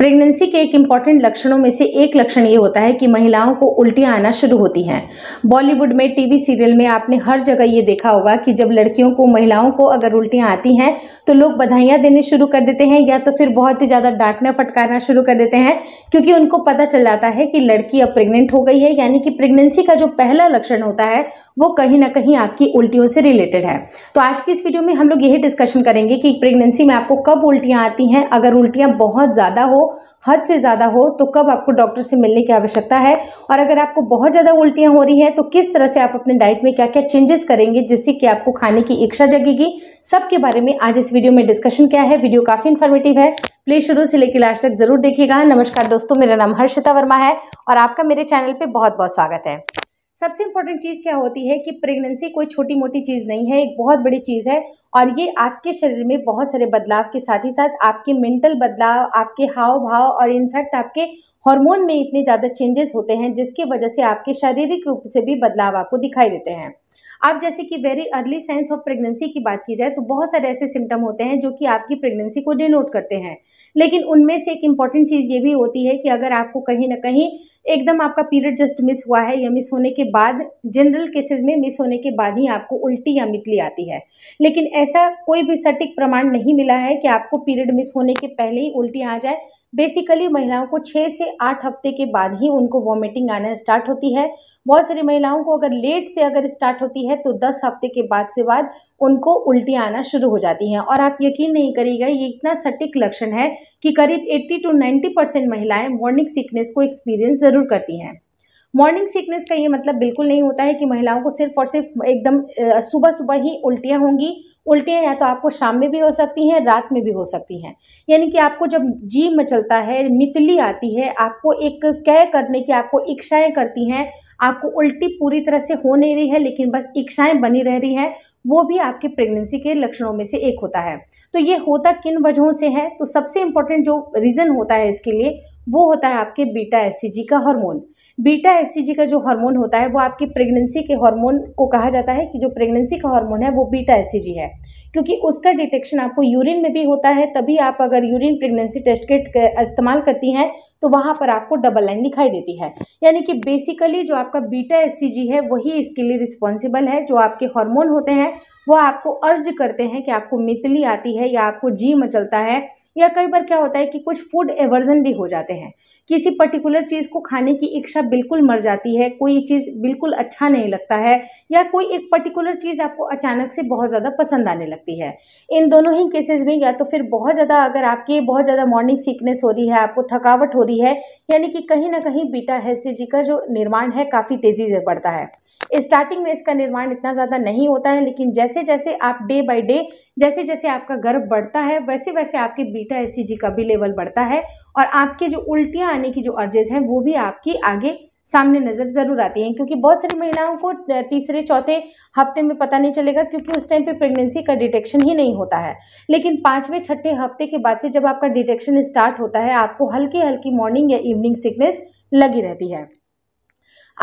pregnancy के एक important लक्षणों में से एक लक्षण ये होता है कि महिलाओं को उल्टियाँ आना शुरू होती हैं बॉलीवुड में टीवी सीरियल में आपने हर जगह ये देखा होगा कि जब लड़कियों को महिलाओं को अगर उल्टियाँ आती हैं तो लोग बधाइयाँ देने शुरू कर देते हैं या तो फिर बहुत ही ज़्यादा डांटना फटकारना शुरू कर देते हैं क्योंकि उनको पता चल जाता है कि लड़की अब प्रेग्नेंट हो गई है यानी कि प्रेगनेंसी का जो पहला लक्षण होता है वो कहीं ना कहीं आपकी उल्टियों से रिलेटेड है तो आज की इस वीडियो में हम लोग यही डिस्कशन करेंगे कि प्रेगनेंसी में आपको कब उल्टियाँ आती हैं अगर उल्टियाँ बहुत ज़्यादा हो हद से ज़्यादा हो तो कब आपको डॉक्टर से मिलने की आवश्यकता है और अगर आपको बहुत ज़्यादा उल्टियाँ हो रही हैं तो किस तरह से आप अपने डाइट में क्या क्या चेंजेस करेंगे जिससे कि आपको खाने की इच्छा जगेगी सबके बारे में आज इस वीडियो में डिस्कशन क्या है वीडियो काफ़ी इन्फॉर्मेटिव है प्लीज़ शुरू से लेकर लास्ट तक जरूर देखिएगा नमस्कार दोस्तों मेरा नाम हर्षिता वर्मा है और आपका मेरे चैनल पर बहुत बहुत स्वागत है सबसे इम्पोर्टेंट चीज़ क्या होती है कि प्रेगनेंसी कोई छोटी मोटी चीज़ नहीं है एक बहुत बड़ी चीज़ है और ये आपके शरीर में बहुत सारे बदलाव के साथ ही साथ आपके मेंटल बदलाव आपके हाव भाव और इनफैक्ट आपके हार्मोन में इतने ज़्यादा चेंजेस होते हैं जिसकी वजह से आपके शारीरिक रूप से भी बदलाव आपको दिखाई देते हैं अब जैसे कि very early signs of pregnancy की बात की जाए तो बहुत सारे ऐसे सिम्टम होते हैं जो कि आपकी प्रेगनेंसी को डिनोट करते हैं लेकिन उनमें से एक इम्पॉर्टेंट चीज़ ये भी होती है कि अगर आपको कहीं ना कहीं एकदम आपका पीरियड जस्ट मिस हुआ है या मिस होने के बाद जनरल केसेस में मिस होने के बाद ही आपको उल्टी या मितली आती है लेकिन ऐसा कोई भी सटीक प्रमाण नहीं मिला है कि आपको पीरियड मिस होने के पहले ही उल्टी आ जाए बेसिकली महिलाओं को छः से आठ हफ्ते के बाद ही उनको वॉमिटिंग आना स्टार्ट होती है बहुत सारी महिलाओं को अगर लेट से अगर स्टार्ट होती है तो दस हफ्ते के बाद से बाद उनको उल्टियाँ आना शुरू हो जाती हैं और आप यकीन नहीं करिएगा ये इतना सटीक लक्षण है कि करीब एट्टी टू नाइन्टी परसेंट महिलाएँ मॉर्निंग सिकनेस को एक्सपीरियंस ज़रूर करती हैं मॉर्निंग सिकनेस का ये मतलब बिल्कुल नहीं होता है कि महिलाओं को सिर्फ और सिर्फ एकदम सुबह सुबह ही उल्टियाँ होंगी उल्टियाँ या तो आपको शाम में भी हो सकती हैं रात में भी हो सकती हैं यानी कि आपको जब जी मचलता है मितली आती है आपको एक कह करने की आपको इच्छाएँ करती हैं आपको उल्टी पूरी तरह से हो नहीं रही है लेकिन बस इच्छाएं बनी रह रही हैं वो भी आपके प्रेगनेंसी के लक्षणों में से एक होता है तो ये होता किन वजहों से है तो सबसे इम्पोर्टेंट जो रीज़न होता है इसके लिए वो होता है आपके बीटा एस का हॉर्मोन बीटा एस का जो हार्मोन होता है वो आपकी प्रेगनेंसी के हार्मोन को कहा जाता है कि जो प्रेगनेंसी का हार्मोन है वो बीटा एस है क्योंकि उसका डिटेक्शन आपको यूरिन में भी होता है तभी आप अगर यूरिन प्रेगनेंसी टेस्ट किट इस्तेमाल करती हैं तो वहाँ पर आपको डबल लाइन दिखाई देती है यानी कि बेसिकली जो आपका बीटा एस है वही इसके लिए रिस्पॉन्सिबल है जो आपके हॉर्मोन होते हैं वो आपको अर्ज करते हैं कि आपको मितली आती है या आपको जी मचलता है या कई बार क्या होता है कि कुछ फूड एवर्जन भी हो जाते हैं किसी पर्टिकुलर चीज़ को खाने की इच्छा बिल्कुल मर जाती है कोई चीज़ बिल्कुल अच्छा नहीं लगता है या कोई एक पर्टिकुलर चीज़ आपको अचानक से बहुत ज़्यादा पसंद आने लगती है इन दोनों ही केसेस में या तो फिर बहुत ज़्यादा अगर आपकी बहुत ज़्यादा मॉर्निंग सीकनेस हो रही है आपको थकावट हो रही है यानी कि कहीं ना कहीं बीटा हेसिजी का जो निर्माण है काफ़ी तेज़ी से बढ़ता है स्टार्टिंग में इसका निर्माण इतना ज़्यादा नहीं होता है लेकिन जैसे जैसे आप डे बाई डे जैसे जैसे आपका गर्भ बढ़ता है वैसे वैसे आपके बीटा एस का भी लेवल बढ़ता है और आपके जो उल्टियाँ आने की जो अर्जेस हैं वो भी आपकी आगे सामने नज़र ज़रूर आती हैं क्योंकि बहुत सारी महिलाओं को तीसरे चौथे हफ्ते में पता नहीं चलेगा क्योंकि उस टाइम पे प्रेगनेंसी का डिटेक्शन ही नहीं होता है लेकिन पाँचवें छठे हफ्ते के बाद से जब आपका डिटेक्शन स्टार्ट होता है आपको हल्की हल्की मॉर्निंग या इवनिंग सिकनेस लगी रहती है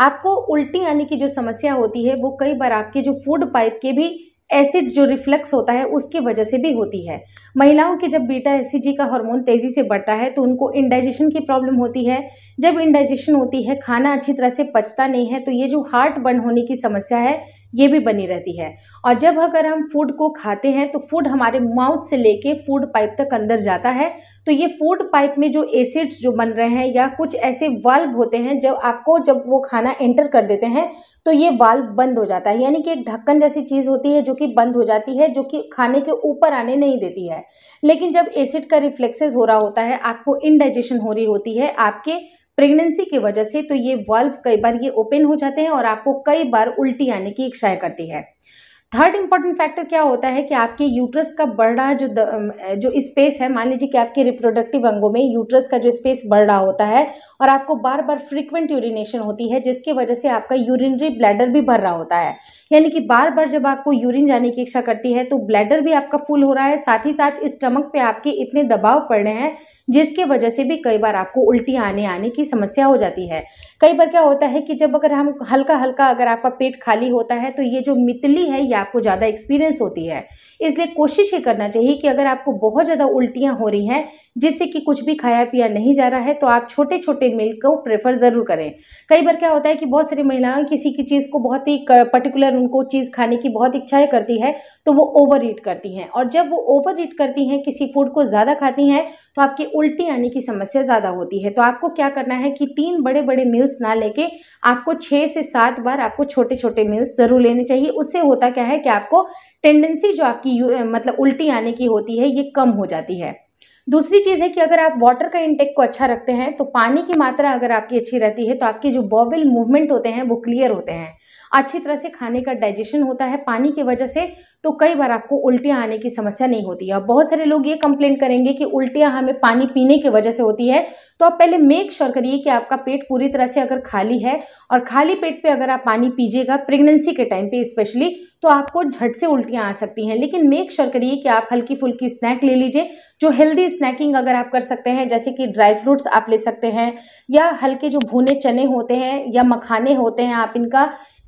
आपको उल्टी आने की जो समस्या होती है वो कई बार आपके जो फूड पाइप के भी एसिड जो रिफ्लक्स होता है उसकी वजह से भी होती है महिलाओं के जब बीटा एसीजी का हार्मोन तेज़ी से बढ़ता है तो उनको इंडाइजेशन की प्रॉब्लम होती है जब इंडाइजेशन होती है खाना अच्छी तरह से पचता नहीं है तो ये जो हार्ट बर्न होने की समस्या है ये भी बनी रहती है और जब अगर हम फूड को खाते हैं तो फूड हमारे माउथ से लेके फूड पाइप तक अंदर जाता है तो ये फूड पाइप में जो एसिड्स जो बन रहे हैं या कुछ ऐसे वाल्व होते हैं जब आपको जब वो खाना एंटर कर देते हैं तो ये वाल्व बंद हो जाता है यानी कि एक ढक्कन जैसी चीज़ होती है जो कि बंद हो जाती है जो कि खाने के ऊपर आने नहीं देती है लेकिन जब एसिड का रिफ्लेक्सेस हो रहा होता है आपको इनडाइजेशन हो रही होती है आपके प्रेगनेंसी की वजह से तो ये वाल्व कई बार ये ओपन हो जाते हैं और आपको कई बार उल्टी आने की इच्छाएं करती है थर्ड इंपॉर्टेंट फैक्टर क्या होता है कि आपके यूट्रस का बढ़ रहा जो द, जो स्पेस है मान लीजिए कि आपके रिप्रोडक्टिव अंगों में यूट्रस का जो स्पेस बढ़ रहा होता है और आपको बार बार फ्रीक्वेंट यूरिनेशन होती है जिसकी वजह से आपका यूरिनरी ब्लैडर भी भर रहा होता है यानी कि बार बार जब आपको यूरिन जाने की इच्छा करती है तो ब्लैडर भी आपका फुल हो रहा है साथ ही साथ स्टमक पर आपके इतने दबाव पड़ रहे हैं जिसके वजह से भी कई बार आपको उल्टी आने आने की समस्या हो जाती है कई बार क्या होता है कि जब अगर हम हल्का हल्का अगर आपका पेट खाली होता है तो ये जो मितली है आपको ज़्यादा एक्सपीरियंस होती है इसलिए कोशिश ये करना चाहिए कि अगर आपको बहुत ज़्यादा उल्टियाँ हो रही हैं जिससे कि कुछ भी खाया पिया नहीं जा रहा है तो आप छोटे छोटे मिल्क को प्रेफर ज़रूर करें कई बार क्या होता है कि बहुत सारी महिलाएं किसी की चीज़ को बहुत ही पर्टिकुलर उनको चीज़ खाने की बहुत इच्छाएँ करती है तो वो ओवर ईट करती हैं और जब वो ओवर ईट करती हैं किसी फूड को ज़्यादा खाती हैं तो आपकी उल्टी आने की समस्या ज़्यादा होती है तो आपको क्या करना है कि तीन बड़े बड़े मिल्स ना लेके आपको छः से सात बार आपको छोटे छोटे मिल्स ज़रूर लेने चाहिए उससे होता क्या है है कि आपको टेंडेंसी जो आपकी मतलब उल्टी आने की होती है ये कम हो जाती है दूसरी चीज़ है कि अगर आप वाटर का इंटेक को अच्छा रखते हैं तो पानी की मात्रा अगर आपकी अच्छी रहती है तो आपके जो बॉबल मूवमेंट होते हैं वो क्लियर होते हैं अच्छी तरह से खाने का डाइजेशन होता है पानी की वजह से तो कई बार आपको उल्टियाँ आने की समस्या नहीं होती है और बहुत सारे लोग ये कंप्लेन करेंगे कि उल्टियाँ हमें पानी पीने की वजह से होती है तो आप पहले मेक श्योर करिए कि आपका पेट पूरी तरह से अगर खाली है और खाली पेट पे अगर आप पानी पीजिएगा प्रेगनेंसी के टाइम पे स्पेशली तो आपको झट से उल्टियाँ आ सकती हैं लेकिन मेक श्योर करिए कि आप हल्की फुल्की स्नैक ले लीजिए जो हेल्दी स्नैकिंग अगर आप कर सकते हैं जैसे कि ड्राई फ्रूट्स आप ले सकते हैं या हल्के जो भुने चने होते हैं या मखाने होते हैं आप इनका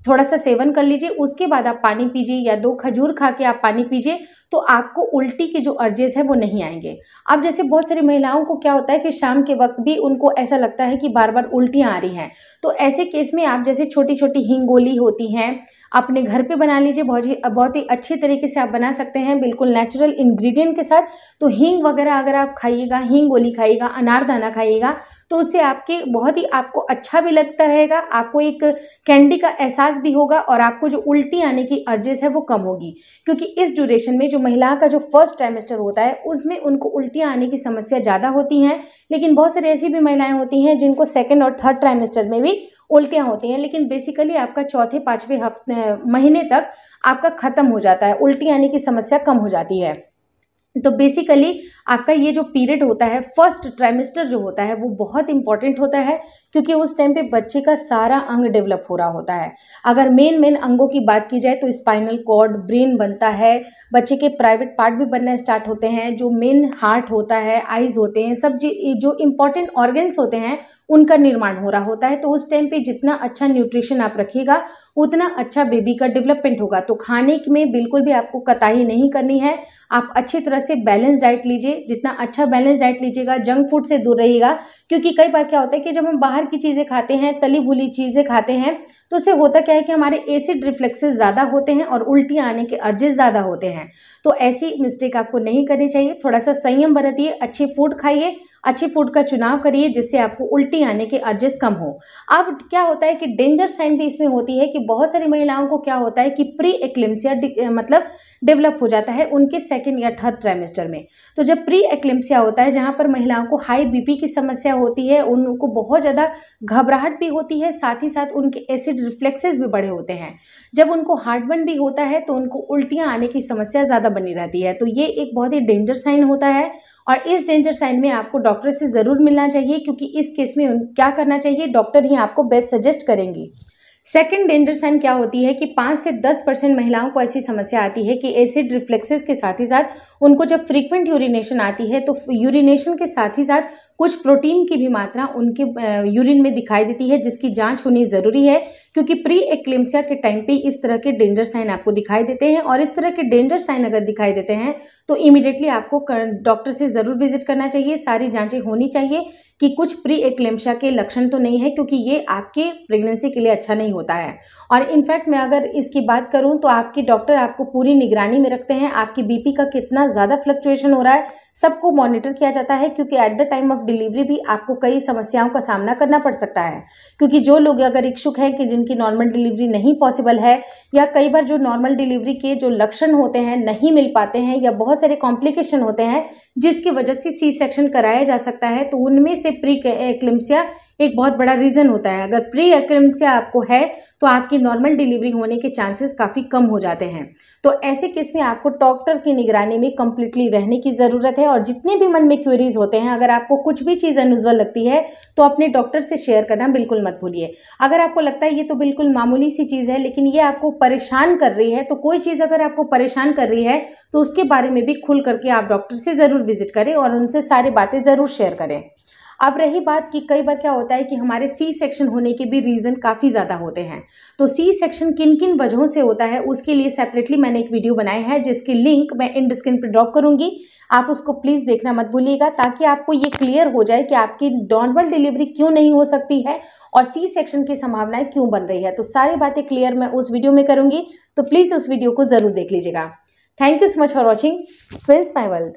थोड़ा सा सेवन कर लीजिए उसके बाद आप पानी पीजिए या दो खजूर खा के आप पानी पीजिए तो आपको उल्टी के जो अर्जेस हैं वो नहीं आएंगे अब जैसे बहुत सारी महिलाओं को क्या होता है कि शाम के वक्त भी उनको ऐसा लगता है कि बार बार उल्टियाँ आ रही हैं तो ऐसे केस में आप जैसे छोटी छोटी हिंगोली होती हैं अपने घर पे बना लीजिए बहुत ही बहुत ही अच्छे तरीके से आप बना सकते हैं बिल्कुल नेचुरल इंग्रेडिएंट के साथ तो हींग वगैरह अगर आप खाइएगा हींग गोली खाइएगा अनारदाना खाइएगा तो उससे आपके बहुत ही आपको अच्छा भी लगता रहेगा आपको एक कैंडी का एहसास भी होगा और आपको जो उल्टी आने की अर्जेस है वो कम होगी क्योंकि इस ड्यूरेशन में जो महिला का जो फर्स्ट ट्राइमेस्टर होता है उसमें उनको उल्टियाँ आने की समस्या ज़्यादा होती हैं लेकिन बहुत सारी ऐसी भी महिलाएँ होती हैं जिनको सेकेंड और थर्ड ट्राइमेस्टर में भी उल्टियाँ होती हैं लेकिन बेसिकली आपका चौथे पाँचवें हफ्ते महीने तक आपका ख़त्म हो जाता है उल्टी आने की समस्या कम हो जाती है तो बेसिकली आपका ये जो पीरियड होता है फर्स्ट ट्राइमेस्टर जो होता है वो बहुत इंपॉर्टेंट होता है क्योंकि उस टाइम पे बच्चे का सारा अंग डेवलप हो रहा होता है अगर मेन मेन अंगों की बात की जाए तो स्पाइनल कॉर्ड ब्रेन बनता है बच्चे के प्राइवेट पार्ट भी बनना स्टार्ट होते हैं जो मेन हार्ट होता है आइज़ होते हैं सब जो इम्पॉर्टेंट ऑर्गेन्स होते हैं उनका निर्माण हो रहा होता है तो उस टाइम पे जितना अच्छा न्यूट्रिशन आप रखिएगा उतना अच्छा बेबी का डेवलपमेंट होगा तो खाने में बिल्कुल भी आपको कताही नहीं करनी है आप अच्छी तरह से बैलेंस डाइट लीजिए जितना अच्छा बैलेंस डाइट लीजिएगा जंक फूड से दूर रहिएगा क्योंकि कई बार क्या होता है कि जब हम बाहर की चीज़ें खाते हैं तली भुली चीज़ें खाते हैं तो उससे होता क्या है कि हमारे एसिड रिफ्लेक्सेस ज़्यादा होते हैं और उल्टियाँ आने के अर्जेस ज़्यादा होते हैं तो ऐसी मिस्टेक आपको नहीं करनी चाहिए थोड़ा सा संयम बरतिए अच्छे फूड खाइए अच्छे फूड का चुनाव करिए जिससे आपको उल्टी आने के अर्जेस कम हो अब क्या होता है कि डेंजर साइन भी इसमें होती है कि बहुत सारी महिलाओं को क्या होता है कि प्री एक्लिम्सिया मतलब डेवलप हो जाता है उनके सेकेंड या थर्ड ट्राइमेस्टर में तो जब प्री एक्लिम्सिया होता है जहाँ पर महिलाओं को हाई बीपी की समस्या होती है उनको बहुत ज़्यादा घबराहट भी होती है साथ ही साथ उनके एसिड रिफ्लेक्सेस भी बड़े होते हैं जब उनको हार्टबर्न भी होता है तो उनको उल्टियाँ आने की समस्या ज़्यादा बनी रहती है तो ये एक बहुत ही डेंजर साइन होता है और इस डेंजर साइन में आपको डॉक्टर से ज़रूर मिलना चाहिए क्योंकि इस केस में क्या करना चाहिए डॉक्टर ही आपको बेस्ट सजेस्ट करेंगे सेकेंड डेंजर साइन क्या होती है कि पाँच से दस परसेंट महिलाओं को ऐसी समस्या आती है कि एसिड रिफ्लेक्सेस के साथ ही साथ उनको जब फ्रीक्वेंट यूरिनेशन आती है तो यूरिनेशन के साथ ही साथ कुछ प्रोटीन की भी मात्रा उनके यूरिन में दिखाई देती है जिसकी जांच होनी ज़रूरी है क्योंकि प्री एक्लिम्सिया के टाइम पे इस तरह के डेंजर साइन आपको दिखाई देते हैं और इस तरह के डेंजर साइन अगर दिखाई देते हैं तो इमिडिएटली आपको डॉक्टर से ज़रूर विजिट करना चाहिए सारी जाँचें होनी चाहिए कि कुछ प्री एक्लेम्सिया के लक्षण तो नहीं है क्योंकि ये आपके प्रेगनेंसी के लिए अच्छा नहीं होता है और इनफैक्ट मैं अगर इसकी बात करूँ तो आपके डॉक्टर आपको पूरी निगरानी में रखते हैं आपकी बीपी का कितना ज़्यादा फ्लक्चुएशन हो रहा है सबको मॉनिटर किया जाता है क्योंकि at the time of delivery भी आपको कई समस्याओं का सामना करना पड़ सकता है क्योंकि जो लोग अगर इच्छुक हैं कि जिनकी नॉर्मल डिलीवरी नहीं पॉसिबल है या कई बार जो नॉर्मल डिलीवरी के जो लक्षण होते हैं नहीं मिल पाते हैं या बहुत सारे कॉम्प्लिकेशन होते हैं जिसकी वजह से सी सेक्शन कराया जा सकता है तो उनमें से प्री क्लिम्सिया एक बहुत बड़ा रीज़न होता है अगर प्री से आपको है तो आपकी नॉर्मल डिलीवरी होने के चांसेस काफ़ी कम हो जाते हैं तो ऐसे केस में आपको डॉक्टर की निगरानी में कम्प्लीटली रहने की ज़रूरत है और जितने भी मन में क्वेरीज होते हैं अगर आपको कुछ भी चीज़ अनुजल लगती है तो अपने डॉक्टर से शेयर करना बिल्कुल मत भूलिए अगर आपको लगता है ये तो बिल्कुल मामूली सी चीज़ है लेकिन ये आपको परेशान कर रही है तो कोई चीज़ अगर आपको परेशान कर रही है तो उसके बारे में भी खुल करके आप डॉक्टर से ज़रूर विजिट करें और उनसे सारी बातें ज़रूर शेयर करें अब रही बात कि कई बार क्या होता है कि हमारे सी सेक्शन होने के भी रीज़न काफ़ी ज़्यादा होते हैं तो सी सेक्शन किन किन वजहों से होता है उसके लिए सेपरेटली मैंने एक वीडियो बनाया है जिसकी लिंक मैं इन स्क्रीन पर ड्रॉप करूँगी आप उसको प्लीज़ देखना मत भूलिएगा ताकि आपको ये क्लियर हो जाए कि आपकी नॉर्मल डिलीवरी क्यों नहीं हो सकती है और सी सेक्शन की संभावनाएं क्यों बन रही है तो सारी बातें क्लियर मैं उस वीडियो में करूँगी तो प्लीज़ उस वीडियो को ज़रूर देख लीजिएगा thank you so much for watching twins my world